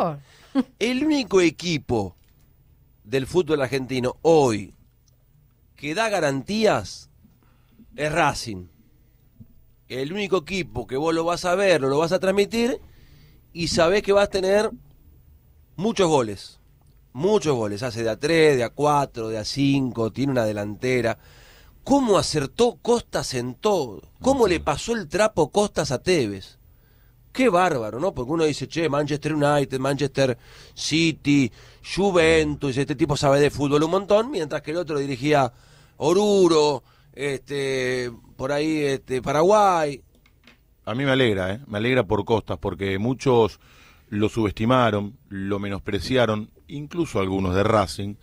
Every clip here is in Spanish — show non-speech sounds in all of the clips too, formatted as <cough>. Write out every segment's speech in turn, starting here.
<laughs> El único equipo del fútbol argentino hoy que da garantías es Racing. El único equipo que vos lo vas a ver, lo vas a transmitir y sabés que vas a tener muchos goles. Muchos goles. Hace de a 3, de a 4, de a 5, tiene una delantera. ¿Cómo acertó Costas en todo? ¿Cómo le pasó el trapo Costas a Tevez? Qué bárbaro, ¿no? Porque uno dice, che, Manchester United, Manchester City, Juventus, este tipo sabe de fútbol un montón, mientras que el otro dirigía Oruro, este, por ahí, este, Paraguay. A mí me alegra, ¿eh? Me alegra por Costas, porque muchos lo subestimaron, lo menospreciaron, incluso algunos de Racing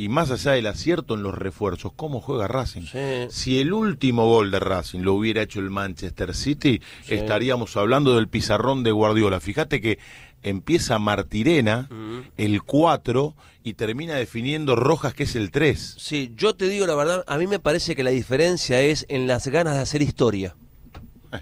y más allá del acierto en los refuerzos, cómo juega Racing. Si el último gol de Racing lo hubiera hecho el Manchester City, estaríamos hablando del pizarrón de Guardiola. Fíjate que empieza Martirena, el 4, y termina definiendo Rojas, que es el 3. Sí, yo te digo la verdad, a mí me parece que la diferencia es en las ganas de hacer historia. Eh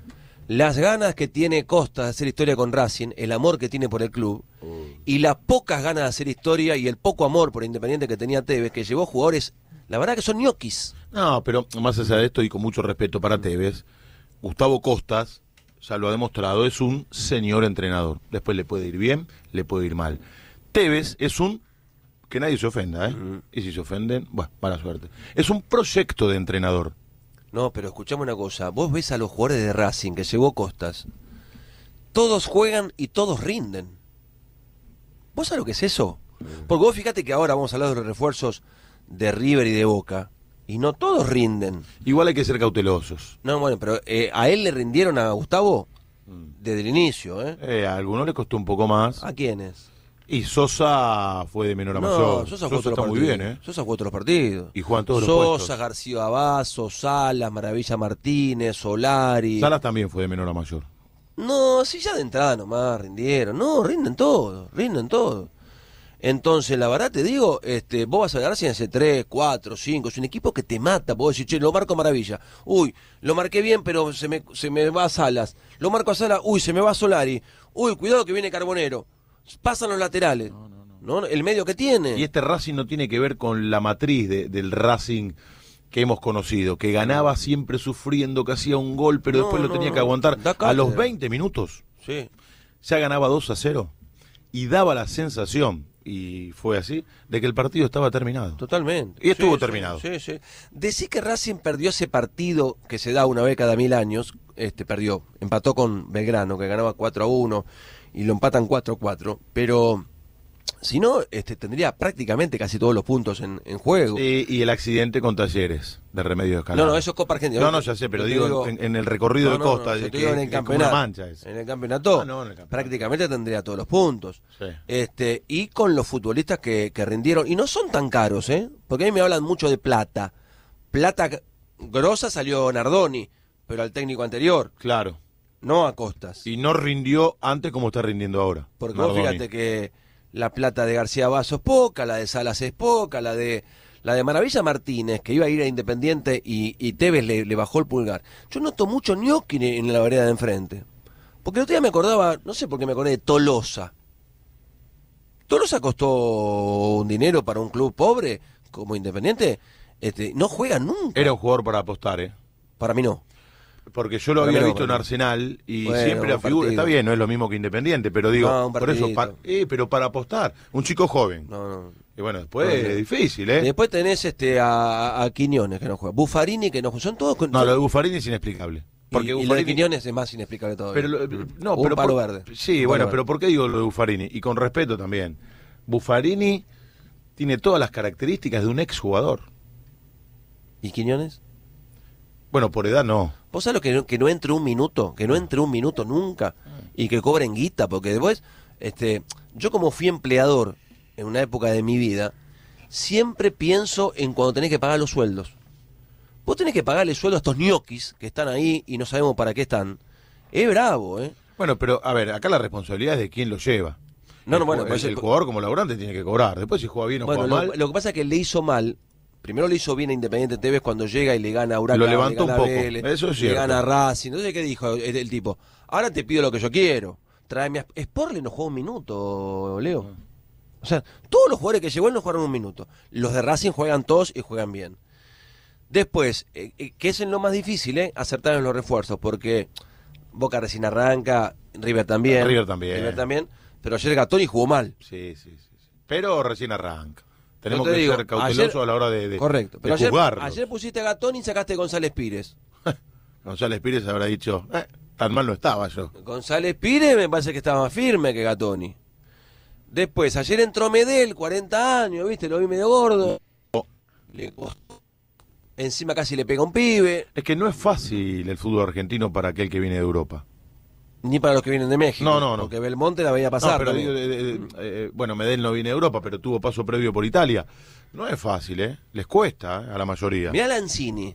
las ganas que tiene Costas de hacer historia con Racing, el amor que tiene por el club, mm. y las pocas ganas de hacer historia y el poco amor por Independiente que tenía Tevez, que llevó jugadores, la verdad que son ñoquis. No, pero más allá de esto y con mucho respeto para Tevez, Gustavo Costas, ya lo ha demostrado, es un señor entrenador. Después le puede ir bien, le puede ir mal. Tevez es un, que nadie se ofenda, ¿eh? Mm. Y si se ofenden, bueno, mala suerte. Es un proyecto de entrenador. No, pero escuchame una cosa. Vos ves a los jugadores de Racing que llegó Costas. Todos juegan y todos rinden. ¿Vos sabés lo que es eso? Mm. Porque vos fíjate que ahora vamos a hablar de los refuerzos de River y de Boca. Y no todos rinden. Igual hay que ser cautelosos. No, bueno, pero eh, a él le rindieron a Gustavo mm. desde el inicio, ¿eh? ¿eh? a alguno le costó un poco más. ¿A quiénes? Y Sosa fue de menor a mayor. Sosa, Sosa está muy bien, ¿eh? Sosa jugó partidos. Y todos Sosa, los Sosa, García Abasso, Salas, Maravilla Martínez, Solari. Salas también fue de menor a mayor. No, sí, ya de entrada nomás rindieron. No, rinden todo, rinden todo. Entonces, la verdad te digo, este, vos vas a ganar si hace 3, 4, 5. Es un equipo que te mata. Vos decir, che, lo marco a maravilla. Uy, lo marqué bien, pero se me, se me va a Salas. Lo marco a Salas. Uy, se me va a Solari. Uy, cuidado que viene Carbonero pasan los laterales. No, El medio que tiene. Y este Racing no tiene que ver con la matriz del Racing que hemos conocido, que ganaba siempre sufriendo, que hacía un gol, pero después lo tenía que aguantar. A los 20 minutos sí. ya ganaba 2 a 0 y daba la sensación y fue así, de que el partido estaba terminado. Totalmente. Y estuvo terminado. Sí, sí. que Racing perdió ese partido que se da una vez cada mil años, este perdió, empató con Belgrano, que ganaba 4 a 1 y lo empatan 4-4, pero si no, este, tendría prácticamente casi todos los puntos en, juego. Y, el accidente con Talleres de Remedio Escalada. No, no, eso es Copa Argentina. No, no, ya sé, pero digo, en, el recorrido de Costa. en, el campeonato, mancha ah, en el campeonato. Prácticamente tendría todos los puntos. Este, y con los futbolistas que, rindieron. Y no son tan caros, ¿eh? Porque a mí me hablan mucho de plata. Plata grosa salió Nardoni, pero al técnico anterior. Claro no a costas. Y no rindió antes como está rindiendo ahora. Porque fíjate que la plata de García Vaso es poca, la de Salas es poca, la de la de Maravilla Martínez, que iba a ir a Independiente y, Tevez le, bajó el pulgar. Yo noto mucho ñoqui en la vereda de enfrente. Porque el otro día me acordaba, no sé por qué me acordé de Tolosa. Tolosa costó un dinero para un club pobre como Independiente. Este, no juega nunca. Era un jugador para apostar, ¿eh? Para mí no. Porque yo lo había visto en Arsenal y siempre figura. Está bien, no es lo mismo que Independiente, pero digo, eh, pero para apostar, un chico joven. y bueno, después es difícil, ¿eh? Después tenés este a, a, Quiñones que no juega, Buffarini que no juega. Son todos. No, lo de Buffarini es inexplicable. Porque y, de Quiñones es más inexplicable todavía. no, pero verde. Sí, bueno, pero ¿por qué digo lo de Buffarini? Y con respeto también. Buffarini tiene todas las características de un exjugador. ¿Y Quiñones? Bueno, por edad no. ¿Vos sabés lo que no, que entre un minuto? Que no entre un minuto nunca. Y que cobren guita, porque después, este, yo como fui empleador en una época de mi vida, siempre pienso en cuando tenés que pagar los sueldos. Vos tenés que pagarle sueldo a estos ñoquis que están ahí y no sabemos para qué están. Es bravo, ¿eh? Bueno, pero a ver, acá la responsabilidad es de quién lo lleva. No, no, el, bueno, el, el, jugador como laburante tiene que cobrar. Después si juega bien o juega mal. Lo que pasa es que le hizo mal Primero lo hizo bien Independiente Tevez cuando llega y le gana a Huracán. Lo levantó un poco. Eso es Le gana a Racing. Entonces, qué dijo el, tipo. Ahora te pido lo que yo quiero. Tráeme a... Sporle no jugó un minuto, Leo. O sea, todos los jugadores que llegó no jugaron un minuto. Los de Racing juegan todos y juegan bien. Después, eh, eh, que es lo más difícil, ¿eh? Acertar en los refuerzos, porque Boca recién arranca, River también. River también. River también. Pero ayer Gatoni jugó mal. Sí, sí, sí. Pero recién arranca tenemos que ser cautelosos a la hora de, jugar. correcto, pero ayer, pusiste a Gatón y sacaste a González Pires. <laughs> González Pires habrá dicho, eh, tan mal no estaba yo. González Pires me parece que estaba más firme que Gatoni. Después, ayer entró Medel, 40 años, ¿viste? Lo vi medio gordo. Oh. Encima casi le pega un pibe. Es que no es fácil el fútbol argentino para aquel que viene de Europa. Ni para los que vienen de México. No, no, no. Porque Belmonte la veía pasar. Eh, eh, eh, bueno, Medel no viene a Europa, pero tuvo paso previo por Italia. No es fácil, ¿eh? Les cuesta a la mayoría. Mira, Lanzini.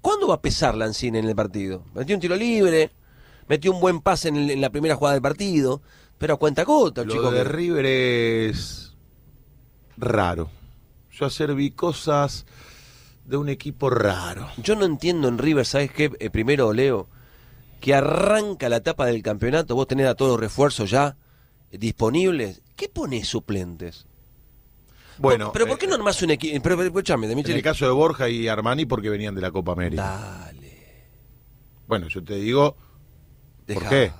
¿Cuándo va a pesar Lanzini en el partido? Metió un tiro libre, metió un buen pase en, la primera jugada del partido, pero a cuenta cota, Lo de River es raro. Yo ayer vi cosas de un equipo raro. Yo no entiendo en River, ¿sabes qué? primero, Leo que arranca la etapa del campeonato, vos tenés a todos los refuerzos ya disponibles, ¿qué ponés suplentes? Bueno, pero, ¿por eh, qué no armás un equipo? Eh, en el caso de Borja y Armani porque venían de la Copa América. Dale. Bueno, yo te digo, ¿por qué?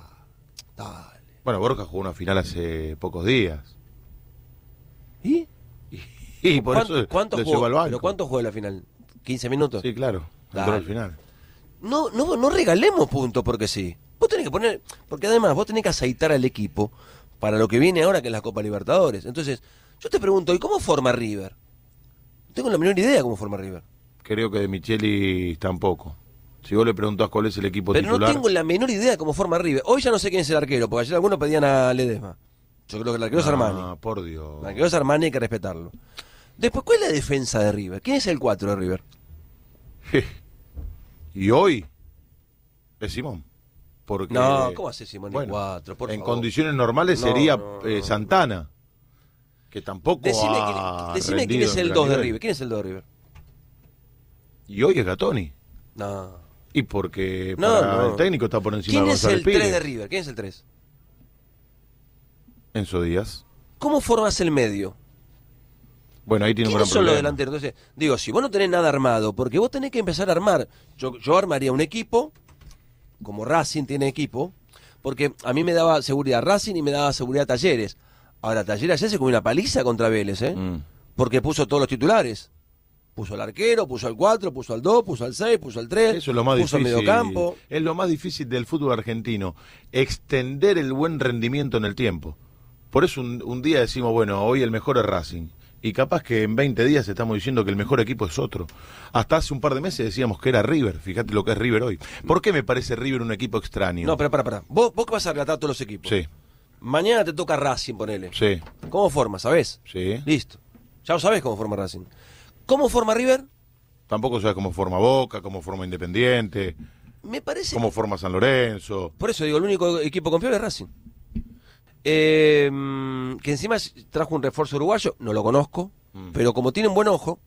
Dale. Bueno, Borja jugó una final hace pocos días. ¿Y? <laughs> Y, por eso ¿cuánto jugó, jugó la final? ¿15 minutos? Sí, claro. Entró al final no, no, regalemos puntos porque sí. Vos tenés que poner, porque además vos tenés que aceitar al equipo para lo que viene ahora que es la Copa Libertadores. Entonces, yo te pregunto, ¿y cómo forma River? No tengo la menor idea cómo forma River. Creo que de Micheli tampoco. Si vos le preguntás cuál es el equipo Pero no tengo la menor idea cómo forma River. Hoy ya no sé quién es el arquero, porque ayer algunos pedían a Ledesma. Yo creo que el arquero es ah, Armani. Ah, por Dios. El arquero es Armani, hay que respetarlo. Después, ¿cuál es la defensa de River? ¿Quién es el 4 de River? <laughs> Y hoy es eh, Simón. Porque, no, ¿cómo hace Simón bueno, en en condiciones normales sería eh, Santana, que tampoco. Decime, ha quién, decime quién es el 2 de River. ¿Quién es el 2 de River? Y hoy es Gatoni. No. Y porque para el técnico está por encima ¿Quién es el 3 de River? ¿Quién es el 3? Enzo Díaz. ¿Cómo formas el medio? Bueno, ahí tiene un son los delanteros? Entonces, digo, si vos no tenés nada armado, porque vos tenés que empezar a armar. Yo, armaría un equipo, como Racing tiene equipo, porque a mí me daba seguridad Racing y me daba seguridad Talleres. Ahora, Talleres ya se comió una paliza contra Vélez, ¿eh? Mm. Porque puso todos los titulares. Puso al arquero, puso al 4, puso al 2, puso al 6, puso al 3, es lo más puso difícil. mediocampo. Es lo más difícil del fútbol argentino, extender el buen rendimiento en el tiempo. Por eso un, un día decimos, bueno, hoy el mejor es Racing y capaz que en 20 días estamos diciendo que el mejor equipo es otro. Hasta hace un par de meses decíamos que era River, fíjate lo que es River hoy. ¿Por qué me parece River un equipo extraño? No, pero para, para. Vos, vos que vas a relatar todos los equipos. Sí. Mañana te toca Racing, ponele. Sí. ¿Cómo forma, sabés? Sí. Listo. Ya lo sabés cómo forma Racing. ¿Cómo forma River? Tampoco sabes cómo forma Boca, cómo forma Independiente. Me parece. ¿Cómo forma San Lorenzo? Por eso digo, el único equipo confiable es Racing. Eh, que encima trajo un refuerzo uruguayo, no lo conozco, mm. pero como tiene un buen ojo,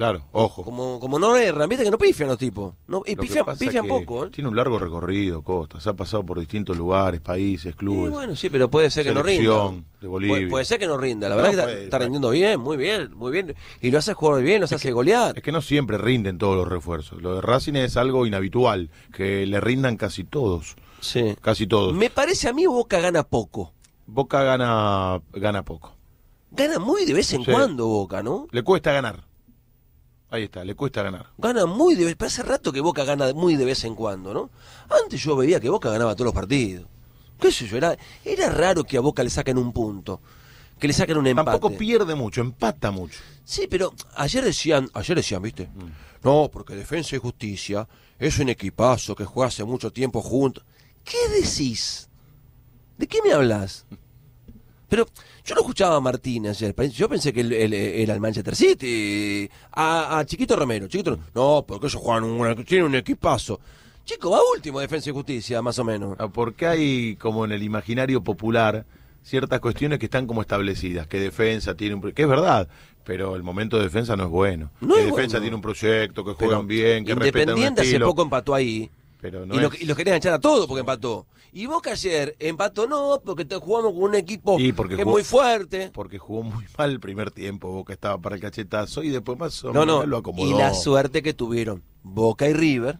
Claro, ojo. Como, como no es herramienta que no pifian los tipos. y pifian, poco. ¿eh? Tiene un largo recorrido, Costa Se Ha pasado por distintos lugares, países, clubes. Y bueno, sí, pero puede ser que no rinda. De Bolivia. Puede, ser que no rinda. La verdad que está, rindiendo bien, muy bien, muy bien. Y lo hace jugar bien, lo hace golear. Es que no siempre rinden todos los refuerzos. Lo de Racing es algo inhabitual, que le rindan casi todos. Sí. Casi todos. Me parece a mí Boca gana poco. Boca gana, gana poco. Gana muy de vez en cuando Boca, ¿no? Le cuesta ganar. Ahí está, le cuesta ganar. Gana muy de vez, pero hace rato que Boca gana muy de vez en cuando, ¿no? Antes yo veía que Boca ganaba todos los partidos. ¿Qué sé yo? Era, era raro que a Boca le saquen un punto, que le saquen un empate. Tampoco pierde mucho, empata mucho. Sí, pero ayer decían, ayer decían, ¿viste? Mm. No, porque Defensa y Justicia es un equipazo que juega hace mucho tiempo juntos. ¿Qué decís? ¿De qué me hablas? <laughs> Pero yo lo escuchaba a Martínez, Yo pensé que él era el Manchester City. A, Chiquito Romero. Chiquito, no, porque ellos juegan un, tienen un equipazo. Chico, va último Defensa y Justicia, más o menos. Ah, porque hay, como en el imaginario popular, ciertas cuestiones que están como establecidas. Que defensa tiene un. que es verdad, pero el momento de defensa no es bueno. que defensa tiene un proyecto, que juegan bien, que respetan Independiente hace poco empató ahí y, lo, los querían echar a todos porque empató. Y Boca ayer empató no, porque jugamos con un equipo que es muy fuerte. Porque jugó muy <laughs> mal el primer tiempo, Boca estaba para el cachetazo y después más o menos no, no. lo acomodó. Y la suerte que tuvieron Boca y River,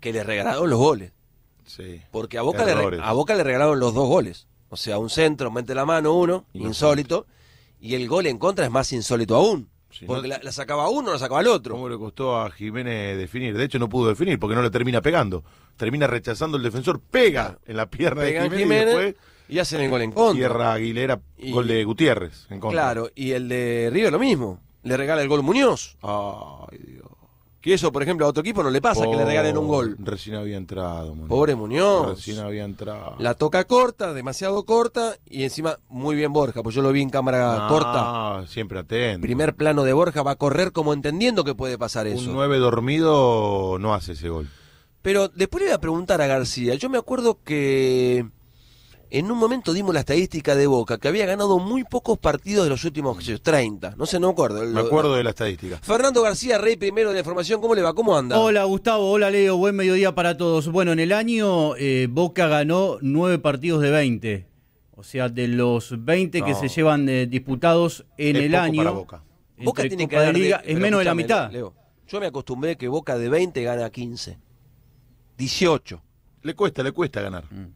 que le regalaron los goles. porque a Boca, le, a Boca le regalaron los dos goles. O sea, un centro, mete la mano uno, insólito, y el gol en contra es más insólito aún porque la, sacaba uno, la sacaba el otro. ¿Cómo le costó a Jiménez definir? De hecho, no pudo definir porque no le termina pegando. Termina rechazando el defensor, pega en la pierna de Jiménez, y, hace hacen el gol en contra. Tierra Aguilera, gol de Gutiérrez en contra. Claro, y el de River lo mismo. Le regala el gol Muñoz. Ay, Dios. Que eso, por ejemplo, a otro equipo no le pasa que le regalen un gol. Recién había entrado, Pobre Muñoz. Recién había entrado. La toca corta, demasiado corta, y encima muy bien Borja, pues yo lo vi en cámara ah, siempre atento. Primer plano de Borja va a correr como entendiendo que puede pasar eso. Un 9 dormido no hace ese gol. Pero después le voy a preguntar a García. Yo me acuerdo que en un momento dimos la estadística de Boca, que había ganado muy pocos partidos de los últimos 30. Mm. No sé, no me acuerdo. Me acuerdo de la estadística. Fernando García, rey primero de la información. ¿Cómo le va? ¿Cómo anda? Hola, Gustavo. Hola, Leo. Buen mediodía para todos. Bueno, en el año eh, Boca ganó 9 partidos de 20. O sea, de los 20 que se llevan eh, disputados en el año. Para Boca. tiene que ganar. es menos de la mitad. yo me acostumbré que Boca de 20 gana 15. 18. Le cuesta, le cuesta ganar. Mm.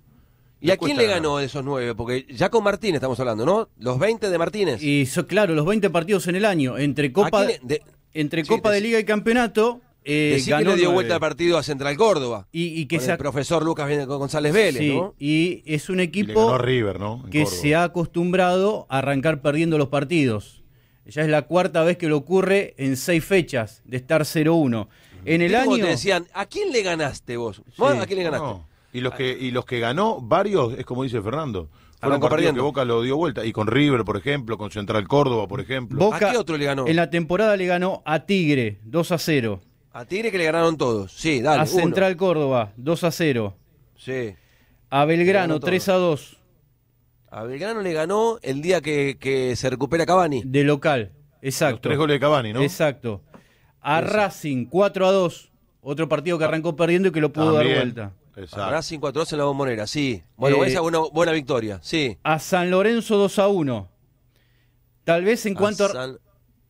¿Y a quién le ganó esos nueve? Porque ya con Martínez estamos hablando, ¿no? Los 20 de Martínez. Y claro, los 20 partidos en el año, entre Copa, de, entre Copa de Liga y Campeonato. Eh, ganó dio vuelta al partido a Central Córdoba. Y, que con el profesor Lucas González Vélez, ¿no? Y es un equipo River, ¿no? que se ha acostumbrado a arrancar perdiendo los partidos. Ya es la cuarta vez que le ocurre en seis fechas de estar 0-1. En el año. te decían, ¿a quién le ganaste vos? ¿A quién le ganaste? Y los que y los que ganó varios es como dice Fernando. Fueron partidos que Boca lo dio vuelta y con River, por ejemplo, con Central Córdoba, por ejemplo. ¿A qué otro le ganó? En la temporada le ganó a Tigre 2 a 0. A Tigre que le ganaron todos. Sí, dale. A Central Córdoba 2 a 0. Sí. A Belgrano 3 a 2. A Belgrano le ganó el día que, se recupera Cavani. De local, exacto. tres goles de Cabani, ¿no? Exacto. A Racing 4 a 2. Otro partido que ah. arrancó perdiendo y que lo pudo ah, dar vuelta. Racing 4-2 en la bombonera, sí. Bueno, eh, esa una buena victoria, sí. A San Lorenzo 2 a 1. Tal vez en cuanto a...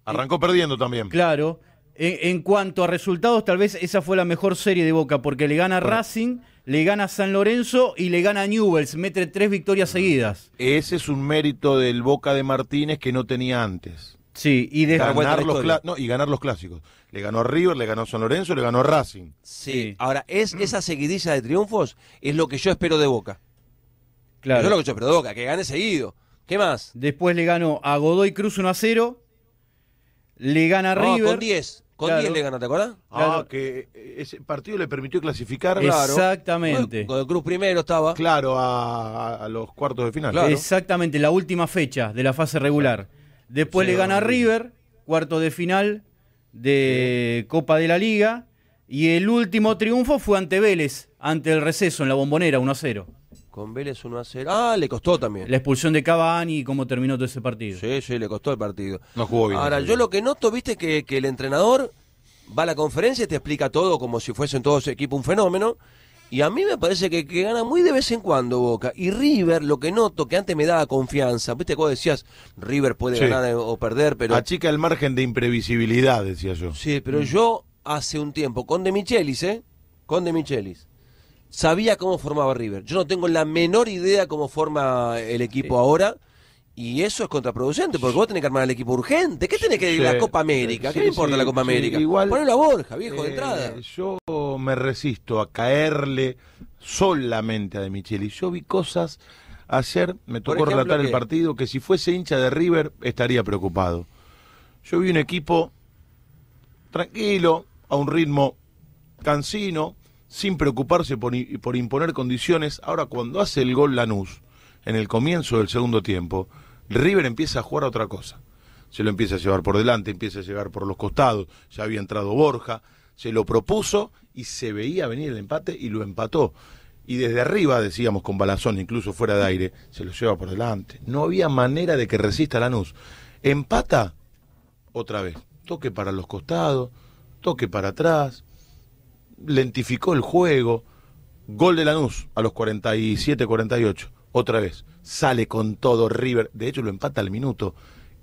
Arrancó perdiendo también. Claro. En, cuanto a resultados, tal vez esa fue la mejor serie de Boca, porque le gana Racing, le gana San Lorenzo y le gana Newells. Mete tres victorias mm. seguidas. Ese es un mérito del Boca de Martínez que no tenía antes. Sí, y ganar los clásicos. Le ganó a River, le ganó San Lorenzo, le ganó Racing. Sí. Ahora, es esa seguidilla de triunfos es lo que yo espero de Boca. Claro. lo que yo espero de Boca, que gane seguido. ¿Qué más? Después le ganó a Godoy Cruz 1 a 0. Le gana a River. Con 10. Con 10 le gana, ¿te acuerdas? Ah, que eh, ese partido le permitió clasificar. Exactamente. Godoy Cruz primero estaba. Claro, a, los cuartos de final. Exactamente, la última fecha de la fase regular. Después le gana River, cuarto de final de Copa de la Liga. Y el último triunfo fue ante Vélez, ante el receso en la bombonera, 1 a 0. Con Vélez 1 0. Ah, le costó también. La expulsión de Cavani y cómo terminó todo ese partido. Sí, sí, le costó el partido. No jugó bien. Ahora, yo lo que noto, viste, que, que el entrenador va a la conferencia y te explica todo como si fuese en todo ese equipo un fenómeno. Y a mí me parece que, gana muy de vez en cuando Boca. Y River, lo que noto, que antes me daba confianza. ¿Viste cómo decías? River puede ganar o perder, pero... chica el margen de imprevisibilidad, decía yo. Sí, pero mm. yo hace un tiempo, con De Michelis, ¿eh? Con De Michelis. Sabía cómo formaba River. Yo no tengo la menor idea cómo forma el equipo ahora y eso es contraproducente, porque vos tenés que armar el equipo urgente. ¿Qué tiene que ir la Copa América? ¿Qué le importa la Copa América? Igual, Ponelo a Borja, viejo, de eh, entrada. Yo me resisto a caerle solamente a De Micheli. Yo vi cosas ayer, me tocó relatar el partido, que si fuese hincha de River estaría preocupado. Yo vi un equipo tranquilo, a un ritmo cansino, sin preocuparse por, por imponer condiciones. Ahora, cuando hace el gol Lanús, en el comienzo del segundo tiempo, River empieza a jugar a otra cosa. Se lo empieza a llevar por delante, empieza a llevar por los costados. Ya había entrado Borja, se lo propuso y se veía venir el empate y lo empató. Y desde arriba, decíamos con balazón, incluso fuera de aire, se lo lleva por delante. No había manera de que resista Lanús. Empata otra vez. Toque para los costados, toque para atrás. Lentificó el juego. Gol de Lanús a los 47-48 otra vez, sale con todo River, de hecho lo empata al minuto.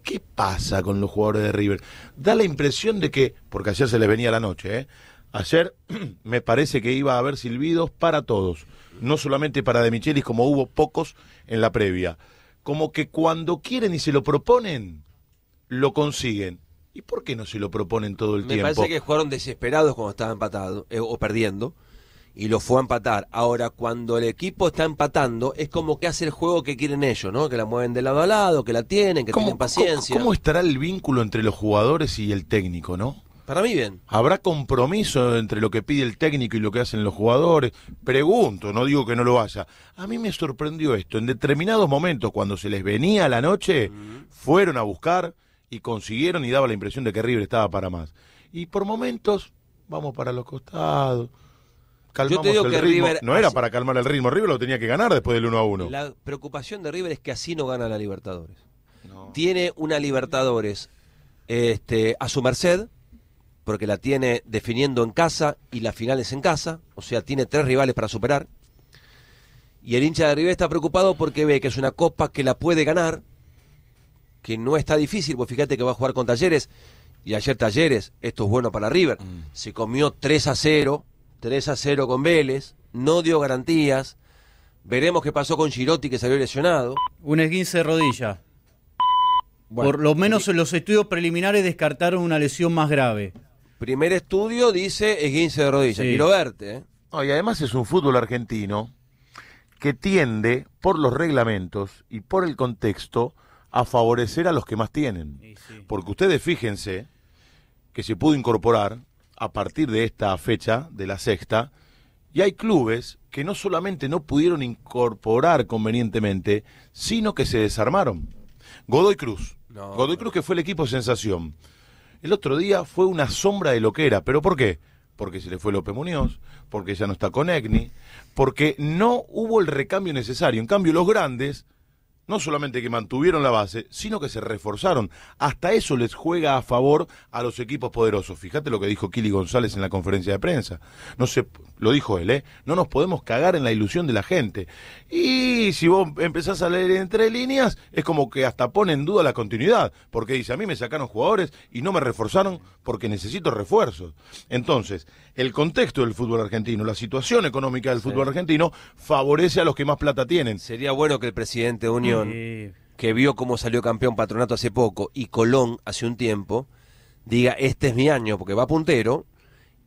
¿Qué pasa con los jugadores de River? Da la impresión de que, porque ayer se les venía la noche, ¿eh? ayer <clears throat> me parece que iba a haber silbidos para todos, no solamente para De Michelis, como hubo pocos en la previa. Como que cuando quieren y se lo proponen, lo consiguen. ¿Y por qué no se lo proponen todo el tiempo? Me parece que jugaron desesperados cuando estaban empatados eh, o perdiendo y lo fue a empatar. Ahora, cuando el equipo está empatando, es como que hace el juego que quieren ellos, ¿no? Que la mueven de lado a lado, que la tienen, que tienen paciencia. ¿cómo, estará el vínculo entre los jugadores y el técnico, no? Para mí bien. ¿Habrá compromiso entre lo que pide el técnico y lo que hacen los jugadores? Pregunto, no digo que no lo haya. A mí me sorprendió esto. En determinados momentos, cuando se les venía la noche, fueron a buscar y consiguieron y daba la impresión de que River estaba para más. Y por momentos, vamos para los costados, que no era para calmar el ritmo, River lo tenía que ganar después del 1 a 1. La preocupación de River es que así no gana la Libertadores. Tiene una Libertadores este, a su merced, porque la tiene definiendo en casa y la final es en casa, o sea, tiene tres rivales para superar. Y el hincha de River está preocupado porque ve que es una copa que la puede ganar, que no está difícil, pues fíjate que va a jugar con Talleres, y ayer Talleres, esto es bueno para River, mm. se comió 3 a 0 3 a 0 con Vélez, no dio garantías. Veremos qué pasó con Girotti que salió lesionado. Un esguince de rodilla. Por lo menos en los estudios preliminares descartaron una lesión más grave. Primer estudio dice esguince de rodilla. Quiero verte. Eh. y además es un fútbol argentino que tiende, por los reglamentos y por el contexto, a favorecer a los que más tienen. Porque ustedes fíjense que se pudo incorporar a partir de esta fecha, de la sexta, y hay clubes que no solamente no pudieron incorporar convenientemente, sino que se desarmaron. Godoy Cruz. Godoy Cruz que fue el equipo sensación. El otro día fue una sombra de lo que era. ¿Pero por qué? Porque se le fue López Muñoz, porque ya no está con Egni, porque no hubo el recambio necesario. En cambio, los grandes no solamente que mantuvieron la base, sino que se reforzaron. Hasta eso les juega a favor a los equipos poderosos. Fíjate lo que dijo Kili González en la conferencia de prensa. No se, lo dijo él, ¿eh? No nos podemos cagar en la ilusión de la gente. Y si vos empezás a leer entre líneas, es como que hasta pone en duda la continuidad, porque dice, a mí me sacaron jugadores y no me reforzaron porque necesito refuerzos. Entonces, el contexto del fútbol argentino, la situación económica del fútbol argentino, favorece a los que más plata tienen. Sería bueno que el presidente Unión que vio cómo salió campeón Patronato hace poco y Colón hace un tiempo, diga, este es mi año, porque va puntero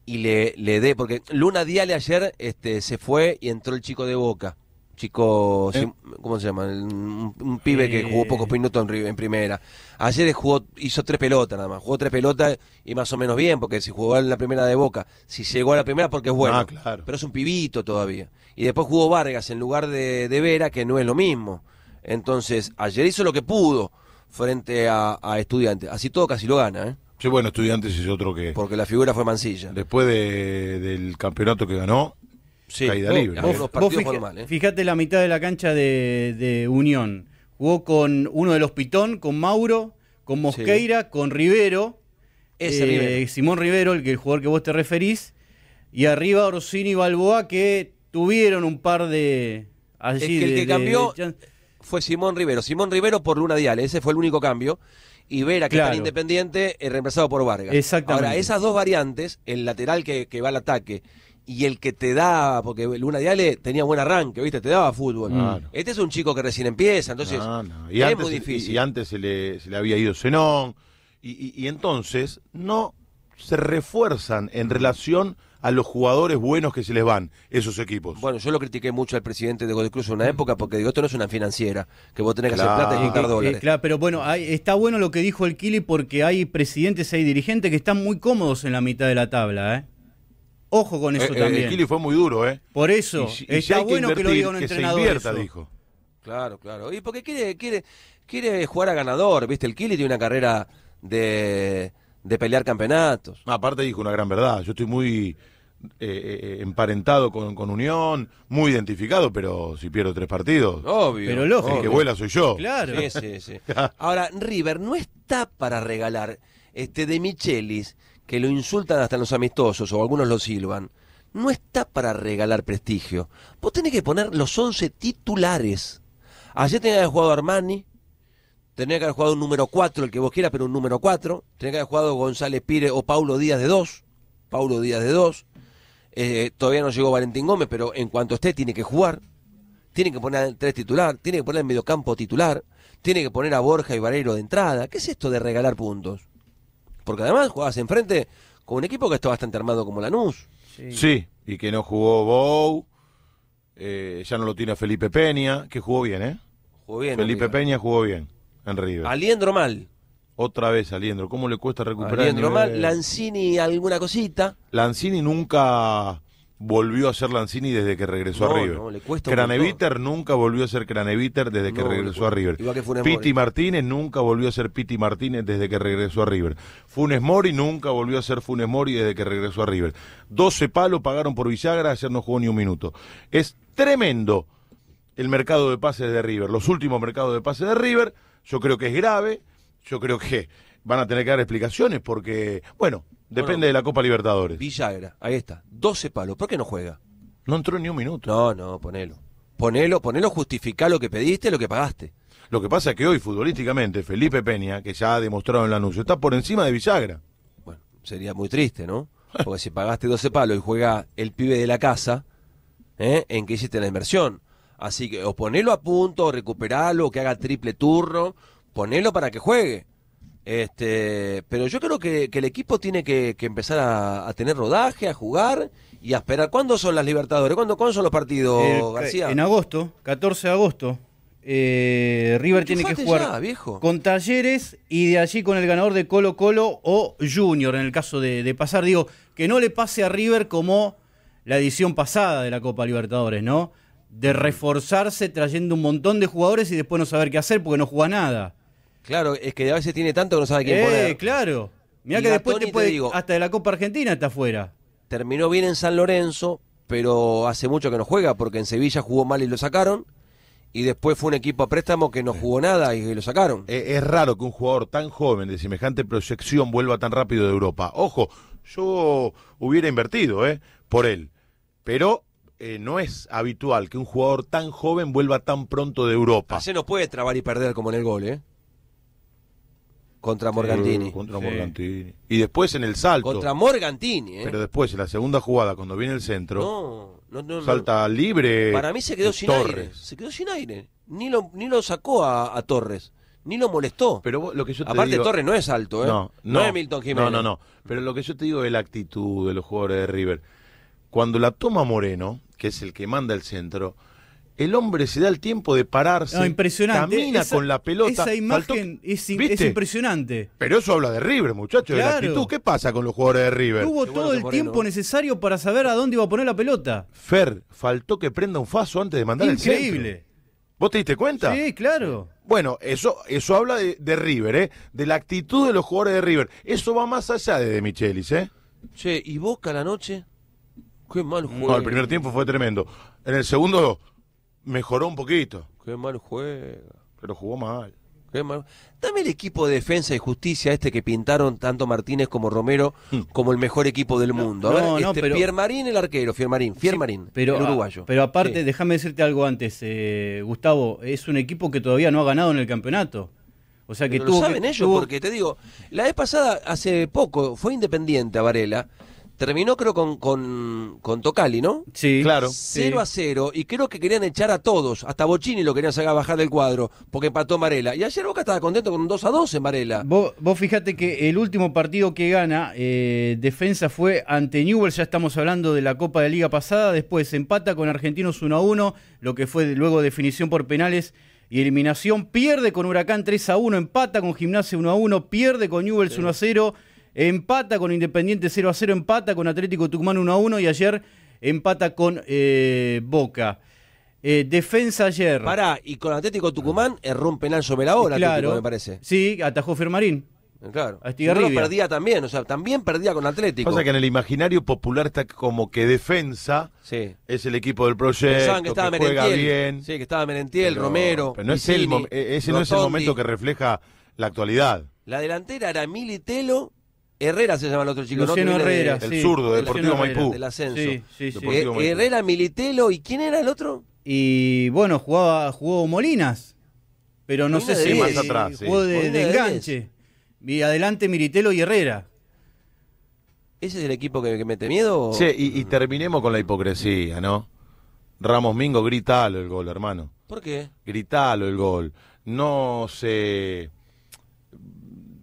y le, le dé, porque Luna Dialle ayer este, se fue y entró el chico de Boca. Chico, eh. ¿cómo se llama? Un, pibe que jugó pocos minutos en, primera. Ayer jugó, hizo tres pelotas nada más. Jugó tres pelotas y más o menos bien, porque si jugó en la primera de Boca, si llegó a la primera porque es bueno. Ah, pero es un pibito todavía. Y después jugó Vargas en lugar de, de Vera, que no es lo mismo. Entonces, ayer hizo lo que pudo frente a, estudiantes. Así todo casi lo gana, ¿eh? Sí, bueno, estudiantes es otro que... Porque la figura fue Mancilla. Después del campeonato que ganó, caída libre. ¿eh? la mitad de la cancha de, Unión. Jugó con uno de los Pitón, con Mauro, con Mosqueira, con Rivero. Ese eh, Simón Rivero, el, que, el jugador que vos te referís. Y arriba Orsini y Balboa, que tuvieron un par de... Allí es que el que cambió fue Simón Rivero. Simón Rivero por Luna Diale, ese fue el único cambio. Y Vera, que está Independiente, eh, reemplazado por Vargas. Exactamente. Ahora, esas dos variantes, el lateral que, va al ataque y el que te da, porque Luna Diale eh, tenía buen arranque, ¿viste? Te daba fútbol. Este es un chico que recién empieza, entonces no, y es antes, muy difícil. Y, antes se le, se le, había ido Zenón. Y, y, y entonces no se refuerzan en relación a los jugadores buenos que se les van esos equipos. Bueno, yo lo critiqué mucho al presidente de Godoy Cruz en una mm. época porque digo, esto no es una financiera, que vos tenés que hacer plata y juntar dólares. Eh, claro, pero bueno, está bueno lo que dijo el Kili porque hay presidentes, hay dirigentes que están muy cómodos en la mitad de la tabla, ¿eh? Ojo con eso eh, eh, también. El Kili fue muy duro, ¿eh? Por eso, está bueno que lo diga un entrenador. dijo. Claro, claro. Y porque quiere, quiere, quiere jugar a ganador, ¿viste? El Kili tiene una carrera de de pelear campeonatos. Aparte dijo una gran verdad, yo estoy muy eh, eh, emparentado con, Unión, muy identificado, pero si pierdo tres partidos, obvio, pero lógico. el que vuela soy yo. Claro. Ahora, River no está para regalar este de Michelis, que lo insultan hasta los amistosos o algunos lo silban. No está para regalar prestigio. Vos tenés que poner los 11 titulares. Ayer tenía jugado Armani, tendría que haber jugado un número 4, el que vos quieras, pero un número 4. tendría que haber jugado González Pire o Paulo Díaz de dos. Paulo Díaz de dos. Eh, todavía no llegó Valentín Gómez, pero en cuanto esté tiene que jugar. Tiene que poner al 3 titular, tiene que poner al mediocampo titular, tiene que poner a Borja y Valero de entrada. ¿Qué es esto de regalar puntos? Porque además jugabas enfrente con un equipo que está bastante armado como Lanús. Sí, sí y que no jugó Bou, eh, ya no lo tiene Felipe Peña, que jugó bien, ¿eh? Jugó bien. Felipe Peña jugó bien. River. Aliendro mal. Otra vez Aliendro. ¿Cómo le cuesta recuperar? Aliendro mal. Lanzini alguna cosita. Lanzini nunca volvió a ser Lanzini desde que regresó a River. le cuesta Craneviter nunca volvió a ser Craneviter desde que regresó a River. Igual que Funes Piti Martínez nunca volvió a ser Piti Martínez desde que regresó a River. Funes Mori nunca volvió a ser Funes Mori desde que regresó a River. 12 palos pagaron por Villagra, ayer no jugó ni un minuto. Es tremendo el mercado de pases de River, los últimos mercados de pases de River. Yo creo que es grave, yo creo que van a tener que dar explicaciones porque, bueno, depende de la Copa Libertadores. Villagra, ahí está, 12 palos, ¿por qué no juega? No entró ni un minuto. No, no, ponelo. Ponelo, ponelo, justifica lo que pediste, lo que pagaste. Lo que pasa es que hoy, futbolísticamente, Felipe Peña, que ya ha demostrado en el anuncio, está por encima de Villagra. Bueno, sería muy triste, ¿no? <laughs> Porque si pagaste 12 palos y juega el pibe de la casa, ¿eh? ¿en qué hiciste la inversión? Así que o ponelo a punto, o recuperalo, que haga triple turno, ponelo para que juegue. Este, pero yo creo que, el equipo tiene que, empezar a, tener rodaje, a jugar y a esperar. ¿Cuándo son las Libertadores? ¿Cuándo, ¿cuándo son los partidos, García? En agosto, 14 de agosto. Eh, River tiene que jugar con Talleres y de allí con el ganador de Colo Colo o Junior, en el caso de, de pasar. Digo, que no le pase a River como la edición pasada de la Copa Libertadores, ¿no? de reforzarse trayendo un montón de jugadores y después no saber qué hacer porque no juega nada. Claro, es que a veces tiene tanto que no sabe quién eh, claro. mira que después hasta de la Copa Argentina está afuera. Terminó bien en San Lorenzo, pero hace mucho que no juega porque en Sevilla jugó mal y lo sacaron. Y después fue un equipo a préstamo que no jugó nada y lo sacaron. Eh, es raro que un jugador tan joven de semejante proyección vuelva tan rápido de Europa. Ojo, yo hubiera invertido, ¿eh? Por él. Pero eh, no es habitual que un jugador tan joven vuelva tan pronto de Europa. Se nos puede trabar y perder como en el gol, ¿eh? Contra Morgantini. contra Morgantini. Y después en el salto. Contra Morgantini, ¿eh? Pero después, en la segunda jugada, cuando viene el centro. No, no, no, salta libre. Para mí se quedó sin aire. Se quedó sin aire. Ni lo, ni lo sacó a, Torres. Ni lo molestó. Pero lo que yo te Aparte, Torres no es alto, ¿eh? No, no, es Milton Jiménez. No, no, no. Pero lo que yo te digo es la actitud de los jugadores de River. Cuando la toma Moreno, que es el que manda el centro, el hombre se da el tiempo de pararse, impresionante. camina con la pelota. Esa imagen es, impresionante. Pero eso habla de River, muchachos, de la actitud. ¿Qué pasa con los jugadores de River? Tuvo todo el tiempo necesario para saber a dónde iba a poner la pelota. Fer, faltó que prenda un faso antes de mandar Increíble. el centro. Increíble. ¿Vos te diste cuenta? Sí, claro. Bueno, eso, eso habla de, River, ¿eh? De la actitud de los jugadores de River. Eso va más allá de De Michelis, ¿eh? Che, ¿y vos la noche? Qué mal No, el primer tiempo fue tremendo. En el segundo mejoró un poquito. Qué mal juega. Pero jugó mal. Qué mal. Dame el equipo de defensa y justicia este que pintaron tanto Martínez como Romero hmm. como el mejor equipo del mundo. Este, el arquero, Fiermarín, Fiermarín, pero, el uruguayo. pero aparte, déjame decirte algo antes, eh, Gustavo, es un equipo que todavía no ha ganado en el campeonato. O sea que pero lo saben ellos, porque te digo, la vez pasada, hace poco, fue independiente a Varela Terminó creo con, con, con Tocali, ¿no? Sí, claro. 0 a 0 y creo que querían echar a todos, hasta Bochini lo querían sacar a bajar del cuadro porque empató Marela. Y ayer Boca estaba contento con un 2 a 2 en Marela. Vos, vos fijate que el último partido que gana eh, Defensa fue ante Newell's, ya estamos hablando de la Copa de Liga pasada, después empata con Argentinos 1 a 1, lo que fue luego definición por penales y eliminación. Pierde con Huracán 3 a 1, empata con Gimnasia 1 a 1, pierde con Newell's 1 a 0 empata con Independiente 0 a 0, empata con Atlético Tucumán 1 a 1 y ayer empata con eh, Boca. Eh, defensa ayer. Pará, y con Atlético Tucumán erró un penal sobre la hora, claro, me parece. Sí, atajó Fermarín. Eh, claro. Y perdía también, o sea, también perdía con Atlético. Pasa que en el imaginario popular está como que defensa es el equipo del proyecto, que, que juega bien. Sí, que estaba Merentiel, Romero. Pero no es e- ese no es el momento que refleja la actualidad. La delantera era Telo Herrera se llama el otro chico. Luciano Herrera, El zurdo, Deportivo Maipú. Del ascenso. Sí, sí, sí. Eh, Herrera, Militelo, ¿y quién era el otro? Y bueno, jugaba, jugó Molinas, pero no sé si más atrás, jugó de, enganche. Y adelante Militelo y Herrera. ¿Ese es el equipo que, mete miedo? Sí, y, terminemos con la hipocresía, ¿no? Ramos Mingo, gritalo el gol, hermano. ¿Por qué? Gritalo el gol. No se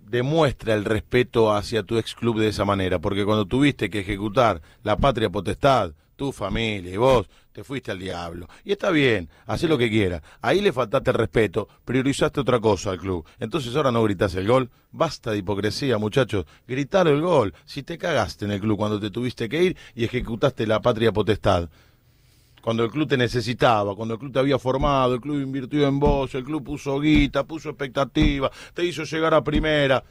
demuestra el respeto hacia tu ex club de esa manera, porque cuando tuviste que ejecutar la patria potestad, tu familia y vos, te fuiste al diablo. Y está bien, hacé lo que quiera Ahí le faltaste el respeto, priorizaste otra cosa al club. Entonces ahora no gritás el gol. Basta de hipocresía, muchachos. Gritar el gol. Si te cagaste en el club cuando te tuviste que ir y ejecutaste la patria potestad cuando el club te necesitaba, cuando el club te había formado, el club invirtió en vos, el club puso guita, puso expectativa, te hizo llegar a primera.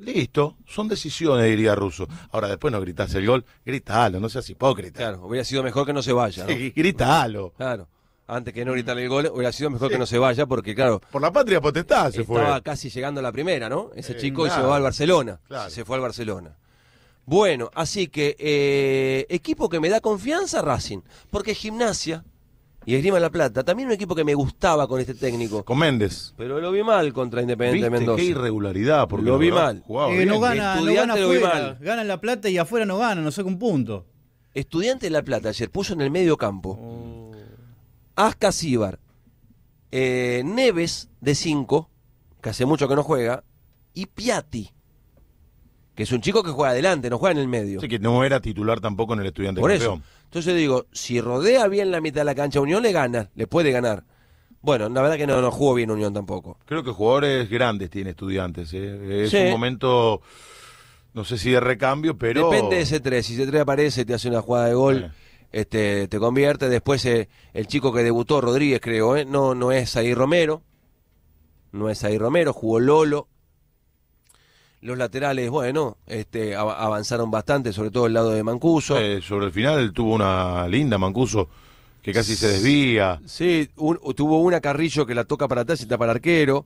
Listo, son decisiones, diría Russo. Ahora, después no gritas el gol, gritalo, no seas hipócrita. Claro, hubiera sido mejor que no se vaya. ¿no? Sí, gritalo. Claro, antes que no gritarle el gol, hubiera sido mejor que no se vaya, porque claro. Por la patria potestad se fue. Estaba casi llegando a la primera, ¿no? Ese eh, chico se va al Barcelona. Claro. Se fue al Barcelona. Bueno, así que eh, equipo que me da confianza, Racing. Porque gimnasia y Esgrima La Plata, también un equipo que me gustaba con este técnico. Con Méndez. Pero lo vi mal contra Independiente ¿Viste? Mendoza. Qué irregularidad, porque lo vi mal. Eh, no gana, gana lo Ganan La Plata y afuera no gana, no saca un punto. Estudiante de La Plata ayer puso en el medio campo. Oh. Asca eh, Neves de 5, que hace mucho que no juega, y Piatti que es un chico que juega adelante, no juega en el medio. Así que no era titular tampoco en el estudiante Por campeón. eso. Entonces digo, si rodea bien la mitad de la cancha Unión, le gana, le puede ganar. Bueno, la verdad que no, no jugó bien Unión tampoco. Creo que jugadores grandes tiene estudiantes. ¿eh? Es un momento, no sé si de recambio, pero... Depende de ese 3. Si ese 3 aparece, te hace una jugada de gol. Este, te convierte, después eh, el chico que debutó, Rodríguez creo, ¿eh? no, no es ahí Romero, no es ahí Romero, jugó Lolo, los laterales, bueno, este, avanzaron bastante, sobre todo el lado de Mancuso. Eh, sobre el final tuvo una linda Mancuso que casi se desvía. Sí, tuvo una Carrillo que la toca para atrás y está para arquero.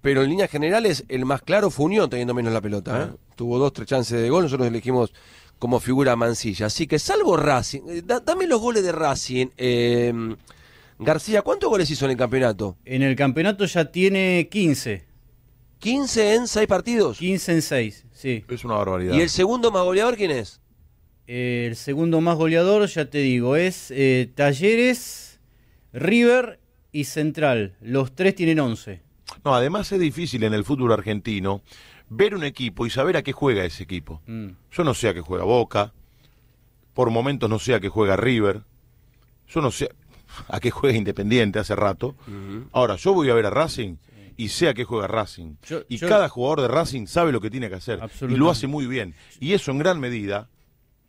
Pero en líneas generales, el más claro fue Unión teniendo menos la pelota. ¿eh? Ah. Tuvo dos, tres chances de gol. Nosotros elegimos como figura Mancilla. Así que salvo Racing, eh, dame los goles de Racing. Eh, García, ¿cuántos goles hizo en el campeonato? En el campeonato ya tiene 15. 15 en 6 partidos. 15 en 6, sí. Es una barbaridad. ¿Y el segundo más goleador quién es? Eh, el segundo más goleador, ya te digo, es eh, Talleres, River y Central. Los tres tienen 11. No, además es difícil en el fútbol argentino ver un equipo y saber a qué juega ese equipo. Mm. Yo no sé a qué juega Boca, por momentos no sé a qué juega River, yo no sé a qué juega Independiente hace rato. Ahora, yo voy a ver a Racing y sea que juega Racing. y cada jugador de Racing sabe lo que tiene que hacer y lo hace muy bien. Y eso en gran medida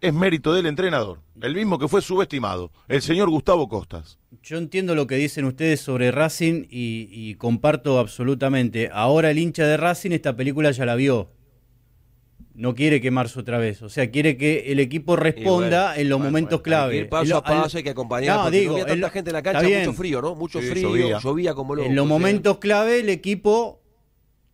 es mérito del entrenador, el mismo que fue subestimado, el señor Gustavo Costas. Yo entiendo lo que dicen ustedes sobre Racing y comparto absolutamente. Ahora el hincha de Racing esta película ya la vio no quiere quemarse otra vez. O sea, quiere que el equipo responda en los momentos clave. paso a paso, hay que acompañar. No, tanta gente en la cancha, mucho frío, ¿no? Mucho frío, llovía. como loco. En los momentos clave, el equipo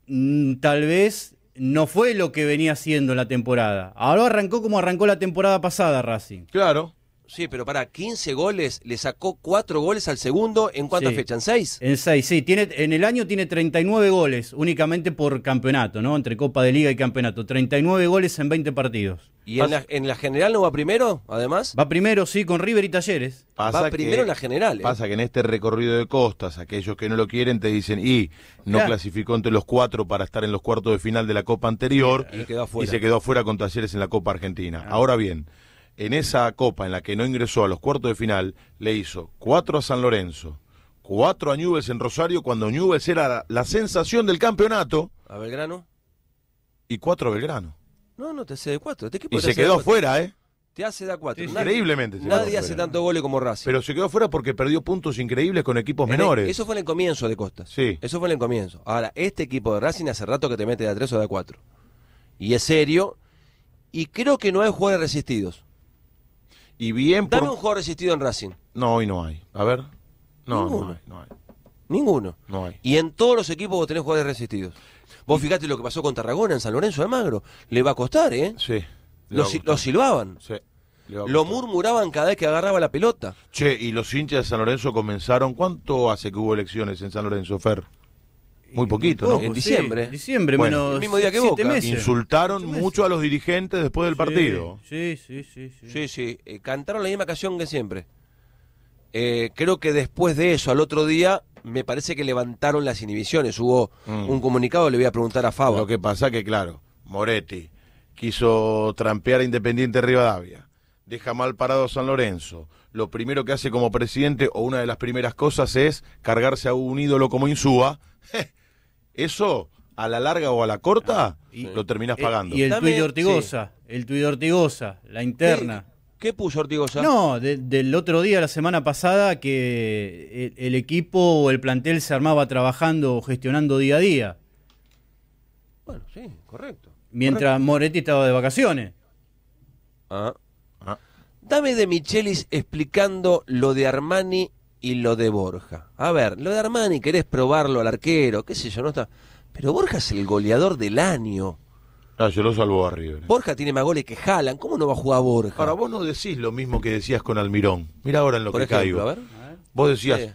mm, tal vez no fue lo que venía haciendo la temporada. Ahora arrancó como arrancó la temporada pasada Racing. Claro. Sí, pero para 15 goles, le sacó 4 goles al segundo en cuántas fechas, en 6. En 6, sí, tiene en el año tiene 39 goles únicamente por campeonato, ¿no? Entre Copa de Liga y campeonato, 39 goles en 20 partidos. ¿Y en la, general no va primero, además? Va primero, sí, con River y Talleres. va primero en la general. Pasa que en este recorrido de costas, aquellos que no lo quieren te dicen, y no clasificó entre los cuatro para estar en los cuartos de final de la Copa anterior y, se quedó fuera con Talleres en la Copa Argentina. Ah. Ahora bien, en esa copa en la que no ingresó a los cuartos de final, le hizo cuatro a San Lorenzo, cuatro a Newells en Rosario, cuando Newells era la, sensación del campeonato. ¿A Belgrano? Y cuatro a Belgrano. No, no te hace de cuatro. Este y se quedó fuera, ¿eh? Te hace de cuatro. increíblemente. nadie hace tanto gole como Racing. Pero se quedó fuera porque perdió puntos increíbles con equipos menores. eso fue en el comienzo de Costa. Sí. Eso fue en el comienzo. Ahora, este equipo de Racing hace rato que te mete de a tres o de cuatro. Y es serio. Y creo que no hay jugadores resistidos. Y bien Dame un juego resistido en Racing. No, hoy no hay. A ver. No, no hay. No hay. Ninguno. No hay. Y en todos los equipos vos tenés jugadores resistidos. Vos fijate lo que pasó con Tarragona en San Lorenzo de Magro. Le va a costar, ¿eh? Sí. Lo, lo silbaban. Sí. Lo murmuraban cada vez que agarraba la pelota. Che, y los hinchas de San Lorenzo comenzaron. ¿Cuánto hace que hubo elecciones en San Lorenzo, Fer? Muy poquito, En diciembre. diciembre, bueno, el mismo día que Boca. Insultaron mucho a los dirigentes después del partido. Sí, sí, sí. Sí, sí, eh, cantaron la misma canción que siempre. Eh, creo que después de eso, al otro día, me parece que levantaron las inhibiciones. Hubo mm. un comunicado, le voy a preguntar a Fabio Lo que pasa que, claro, Moretti quiso trampear a Independiente Rivadavia. Deja mal parado a San Lorenzo. Lo primero que hace como presidente, o una de las primeras cosas, es cargarse a un ídolo como Insúa. <laughs> Eso, a la larga o a la corta, ah, y, lo terminas eh, pagando. Y el Ortigosa, el tuit de Ortigosa, la interna. ¿Qué, puso Ortigosa? No, del otro día, la semana pasada, que el, equipo o el plantel se armaba trabajando, o gestionando día a día. Bueno, sí, correcto. Mientras Moretti estaba de vacaciones. Ah. Ah. Dame de Michelis explicando lo de Armani y lo de Borja. A ver, lo de Armani querés probarlo al arquero, qué sé yo, no está. Pero Borja es el goleador del año. Ah, yo lo salvo a eh. Borja tiene más goles que Jalan. ¿Cómo no va a jugar Borja? Ahora, vos no decís lo mismo que decías con Almirón. Mira ahora en lo que caigo. Vos decías,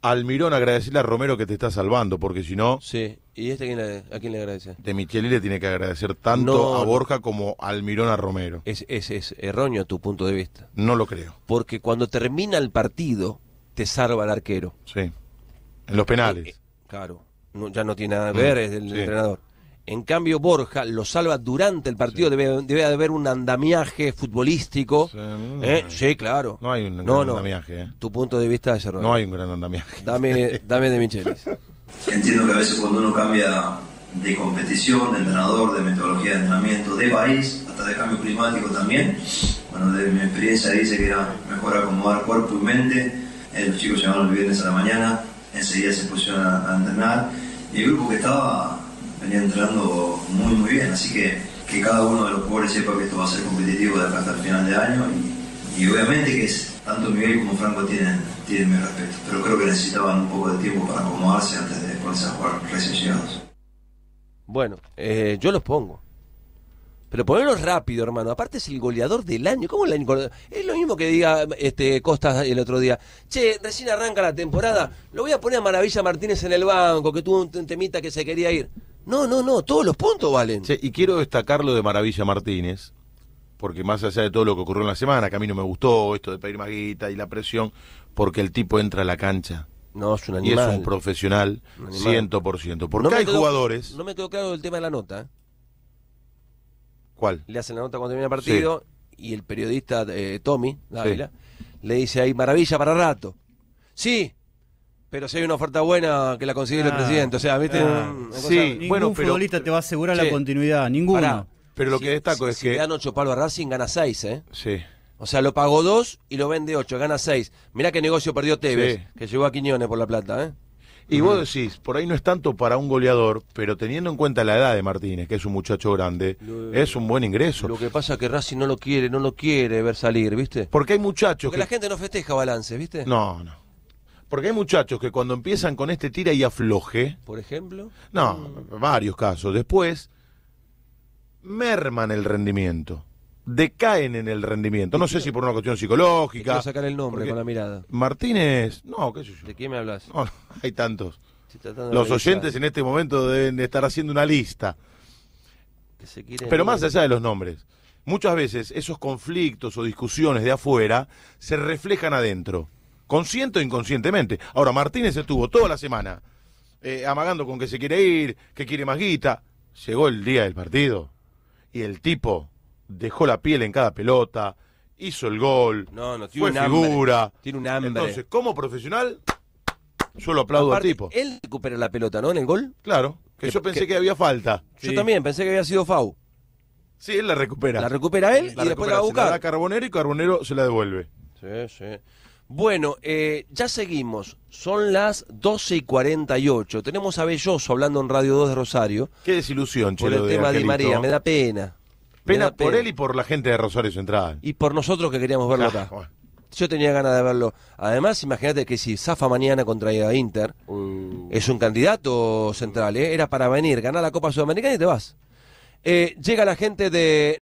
Almirón, agradecerle a Romero que te está salvando, porque si no. Sí, ¿y este quién a quién le agradece? De Micheli le tiene que agradecer tanto a Borja como Almirón a Romero. Es, es, es erróneo tu punto de vista. No lo creo. Porque cuando termina el partido, te salva el arquero. Sí. En los penales. Eh, eh, claro. ya no tiene nada que ver, mm, es entrenador. En cambio, Borja lo salva durante el partido. Debe, de haber un andamiaje futbolístico. Sí, eh, claro. No hay un andamiaje. Tu punto de vista es No hay un gran andamiaje. Dame, <laughs> dame de Michelis. Entiendo que a veces cuando uno cambia de competición, de entrenador, de metodología de entrenamiento, de país, hasta de cambio climático también, bueno, de mi experiencia dice que era mejor acomodar cuerpo y mente los chicos llegaron el viernes a la mañana, enseguida se pusieron a, entrenar y el grupo que estaba venía entrando muy muy bien, así que que cada uno de los jugadores sepa que esto va a ser competitivo de hasta el final de año y, obviamente que tanto Miguel como Franco tienen, tienen mi respeto, pero creo que necesitaban un poco de tiempo para acomodarse antes de ponerse a jugar recién llegados. Bueno, eh, yo los pongo. Pero ponerlo rápido, hermano. Aparte es el goleador del año. ¿Cómo el año Es lo mismo que diga este Costa el otro día. Che, recién arranca la temporada. Lo voy a poner a Maravilla Martínez en el banco, que tuvo un temita que se quería ir. No, no, no. Todos los puntos valen. y quiero destacar lo de Maravilla Martínez. Porque más allá de todo lo que ocurrió en la semana, que a mí no me gustó esto de pedir más y la presión, porque el tipo entra a la cancha no, es un animal. Y es un profesional, ciento Porque hay jugadores. No me quedó claro el tema de la nota. ¿eh? ¿Cuál? Le hacen la nota cuando termina el partido y el periodista eh, Tommy Dávila le dice ahí, maravilla para rato. Sí, pero si hay una oferta buena que la consigue el ah. presidente. O sea, ¿viste? Ah. sí, ningún bueno, futbolista te va a asegurar la continuidad, ninguno. pero lo que destaco es que. Si dan 8 palos a Racing, gana 6, ¿eh? Sí. O sea, lo pagó 2 y lo vende 8, gana 6. Mirá qué negocio perdió Tevez, que llegó a Quiñones por la plata, ¿eh? Y vos decís, por ahí no es tanto para un goleador, pero teniendo en cuenta la edad de Martínez, que es un muchacho grande, es un buen ingreso. Lo que pasa es que Racing no lo quiere, no lo quiere ver salir, ¿viste? Porque hay muchachos Porque que... la gente no festeja balance, ¿viste? No, no. Porque hay muchachos que cuando empiezan con este tira y afloje... Por ejemplo... No, varios casos. Después, merman el rendimiento decaen en el rendimiento. No sé si por una cuestión psicológica. sacar el nombre con la mirada. Martínez, no, qué sé yo. ¿De qué me hablas? hay tantos. Los oyentes en este momento deben estar haciendo una lista. Pero más allá de los nombres, muchas veces esos conflictos o discusiones de afuera se reflejan adentro, consciente o inconscientemente. Ahora, Martínez estuvo toda la semana eh, amagando con que se quiere ir, que quiere más guita. Llegó el día del partido y el tipo dejó la piel en cada pelota, hizo el gol, no, tiene fue figura. tiene un hambre. Entonces, como profesional, yo lo aplaudo al tipo. Él recupera la pelota, ¿no? En el gol. Claro, que, yo pensé que, había falta. Yo también pensé que había sido FAU. Sí, él la recupera. La recupera él y después la busca. la Carbonero y Carbonero se la devuelve. Sí, sí. Bueno, eh, ya seguimos. Son las 12 y ocho Tenemos a Belloso hablando en Radio 2 de Rosario. Qué desilusión, Por el tema de, María, me da pena. Pena, por él y por la gente de Rosario Central. Y por nosotros que queríamos verlo ah, acá. Yo tenía ganas de verlo. Además, imagínate que si zafa mañana contra Inter, uh. es un candidato central, ¿eh? era para venir, ganar la Copa Sudamericana y te vas. Eh, llega la gente de